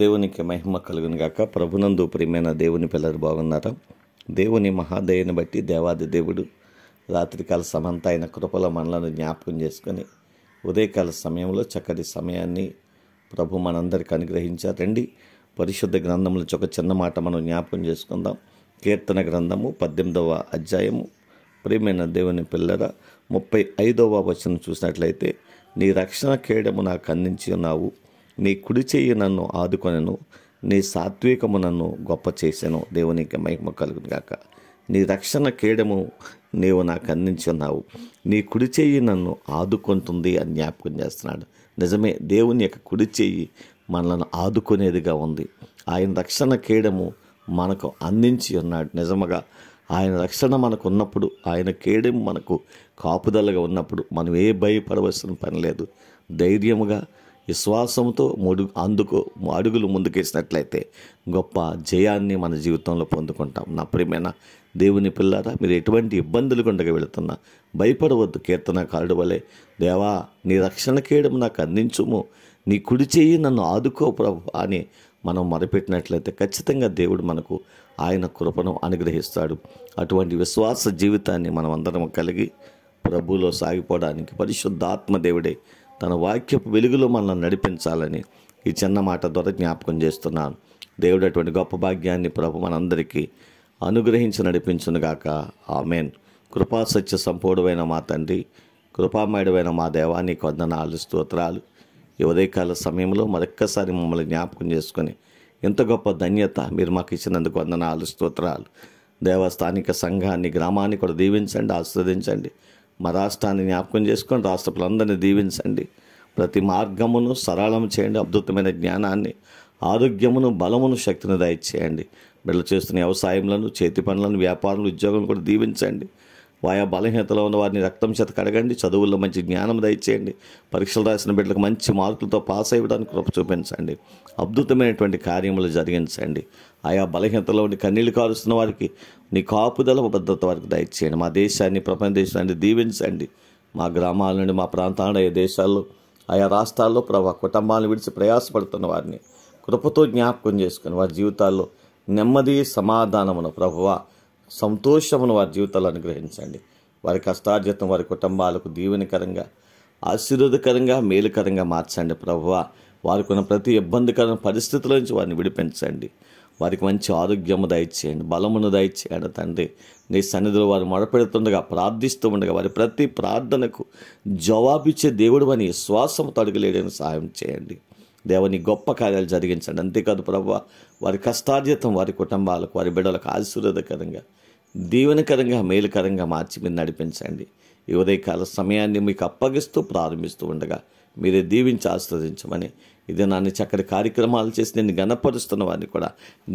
దేవునికి మహిమ కలుగును గాక ప్రభునందు ప్రియమైన దేవుని పిల్లలు బాగున్నారా దేవుని మహాదయని బట్టి దేవాది దేవుడు రాత్రికాల సమంత అయిన కృపల మనలను జ్ఞాపకం చేసుకొని ఉదయకాల సమయంలో చక్కటి సమయాన్ని ప్రభు అనుగ్రహించారు అనుగ్రహించారండి పరిశుద్ధ గ్రంథంలో ఒక చిన్న మాట మనం జ్ఞాపకం చేసుకుందాం కీర్తన గ్రంథము పద్దెనిమిదవ అధ్యాయము ప్రియమైన దేవుని పిల్లల ముప్పై ఐదవ వచనం చూసినట్లయితే నీ రక్షణ కేడము నాకు అందించి ఉన్నావు నీ కుడి చేయి నన్ను ఆదుకొనను నీ సాత్వికము నన్ను గొప్ప చేశాను దేవునికి మహిమ కలుగును గాక నీ రక్షణ కేడము నీవు నాకు అందించున్నావు నీ కుడి చేయి నన్ను ఆదుకుంటుంది అని జ్ఞాపకం చేస్తున్నాడు నిజమే దేవుని యొక్క కుడి చేయి మనల్ని ఆదుకునేదిగా ఉంది ఆయన రక్షణ కేయడము మనకు అందించి ఉన్నాడు నిజముగా ఆయన రక్షణ మనకు ఉన్నప్పుడు ఆయన కేయడం మనకు కాపుదలగా ఉన్నప్పుడు మనం ఏ భయపడవలసిన పని లేదు ధైర్యముగా విశ్వాసంతో ముడు అందుకు అడుగులు ముందుకేసినట్లయితే గొప్ప జయాన్ని మన జీవితంలో పొందుకుంటాం నా ప్రియమైన దేవుని పిల్లారా మీరు ఎటువంటి ఇబ్బందులు గుండగా వెళుతున్నా భయపడవద్దు కీర్తన కారుడు వలె దేవా నీ రక్షణ కేయడం నాకు అందించుము నీ కుడి చేయి నన్ను ఆదుకో ప్రభు అని మనం మొరపెట్టినట్లయితే ఖచ్చితంగా దేవుడు మనకు ఆయన కృపను అనుగ్రహిస్తాడు అటువంటి విశ్వాస జీవితాన్ని మనం అందరం కలిగి ప్రభులో సాగిపోవడానికి పరిశుద్ధాత్మ దేవుడే తన వాక్యపు వెలుగులో మనల్ని నడిపించాలని ఈ చిన్న మాట ద్వారా జ్ఞాపకం చేస్తున్నాను దేవుడు అటువంటి గొప్ప భాగ్యాన్ని ప్రభు మనందరికీ అనుగ్రహించి నడిపించునుగాక మేన్ కృపా సత్య సంపూర్ణమైన మా తండ్రి కృపామయుడమైన మా దేవాన్ని కొందనాలు స్తోత్రాలు ఈ ఉదయకాల సమయంలో మరొక్కసారి మమ్మల్ని జ్ఞాపకం చేసుకుని ఎంత గొప్ప ధన్యత మీరు మాకు ఇచ్చినందుకు వందనాలు స్తోత్రాలు దేవస్థానిక సంఘాన్ని గ్రామాన్ని కూడా దీవించండి ఆస్వాదించండి మా రాష్ట్రాన్ని జ్ఞాపకం చేసుకొని రాష్ట్ర ప్రజలందరినీ దీవించండి ప్రతి మార్గమును సరళం చేయండి అద్భుతమైన జ్ఞానాన్ని ఆరోగ్యమును బలమును శక్తిని దయచేయండి బిడ్డలు చేస్తున్న వ్యవసాయములను చేతి పనులను వ్యాపారంలో ఉద్యోగం కూడా దీవించండి వాయా బలహీనతలో ఉన్న వారిని రక్తం చేత కడగండి చదువుల్లో మంచి జ్ఞానం దయచేయండి పరీక్షలు రాసిన బిడ్డలకు మంచి మార్కులతో పాస్ అయ్యడానికి కృప చూపించండి అద్భుతమైనటువంటి కార్యములు జరిగించండి ఆయా బలహీనతలో ఉండి కన్నీళ్ళు కారుస్తున్న వారికి నీ కాపుదల భద్రత వారికి దయచేయండి మా దేశాన్ని ప్రపంచ దేశాన్ని దీవించండి మా గ్రామాల నుండి మా ప్రాంతాల ఏ దేశాల్లో ఆయా రాష్ట్రాల్లో ప్రభా కుటుంబాలను విడిచి ప్రయాసపడుతున్న వారిని కృపతో జ్ఞాపకం చేసుకుని వారి జీవితాల్లో నెమ్మది సమాధానమును ప్రభువా సంతోషమును వారి జీవితాలు అనుగ్రహించండి వారి కష్టార్జితం వారి కుటుంబాలకు దీవెనకరంగా ఆశీర్వాదకరంగా మేలుకరంగా మార్చండి ప్రభు వారికి ఉన్న ప్రతి ఇబ్బందికరమైన పరిస్థితుల నుంచి వారిని విడిపించండి వారికి మంచి ఆరోగ్యము దయచేయండి బలమును దయచేయండి తండ్రి నీ సన్నిధిలో వారు మొడపెడుతుండగా ప్రార్థిస్తూ ఉండగా వారి ప్రతి ప్రార్థనకు జవాబిచ్చే దేవుడు అని శ్వాసము తడుగులేడని సహాయం చేయండి దేవుని గొప్ప కార్యాలు జరిగించండి అంతేకాదు ప్రభు వారి కష్టార్జితం వారి కుటుంబాలకు వారి బిడ్డలకు ఆశీర్వాదకరంగా దీవెనకరంగా మేలుకరంగా మార్చి మీరు నడిపించండి ఈ ఉదయకాల సమయాన్ని మీకు అప్పగిస్తూ ప్రారంభిస్తూ ఉండగా మీరే దీవించి ఆస్వాదించమని ఇది నన్ను చక్కటి కార్యక్రమాలు చేసి నేను గణపరుస్తున్న వారిని కూడా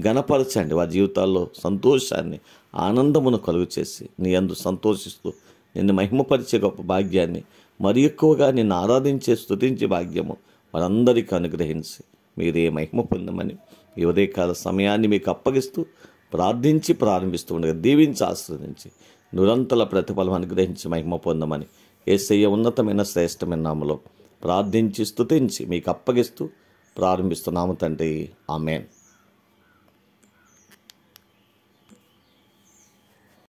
గణపరచండి వారి జీవితాల్లో సంతోషాన్ని ఆనందమును కలుగు చేసి నీ అందు సంతోషిస్తూ నిన్ను మహిమపరిచే గొప్ప భాగ్యాన్ని మరి ఎక్కువగా నిన్ను ఆరాధించే స్థుతించే భాగ్యము వారందరికీ అనుగ్రహించి మీరే మహిమ పొందమని ఈ ఉదయకాల సమయాన్ని మీకు అప్పగిస్తూ ప్రార్థించి ప్రారంభిస్తూ ఉండగా దీవించి ఆశ్రదించి నిరంతర ప్రతిఫలం అనుగ్రహించి మహిమ పొందమని ఏసయ్య ఉన్నతమైన శ్రేష్టమైన నామలో ప్రార్థించి స్థుతించి మీకు అప్పగిస్తూ ప్రారంభిస్తున్నాము తండ్రి ఆమెన్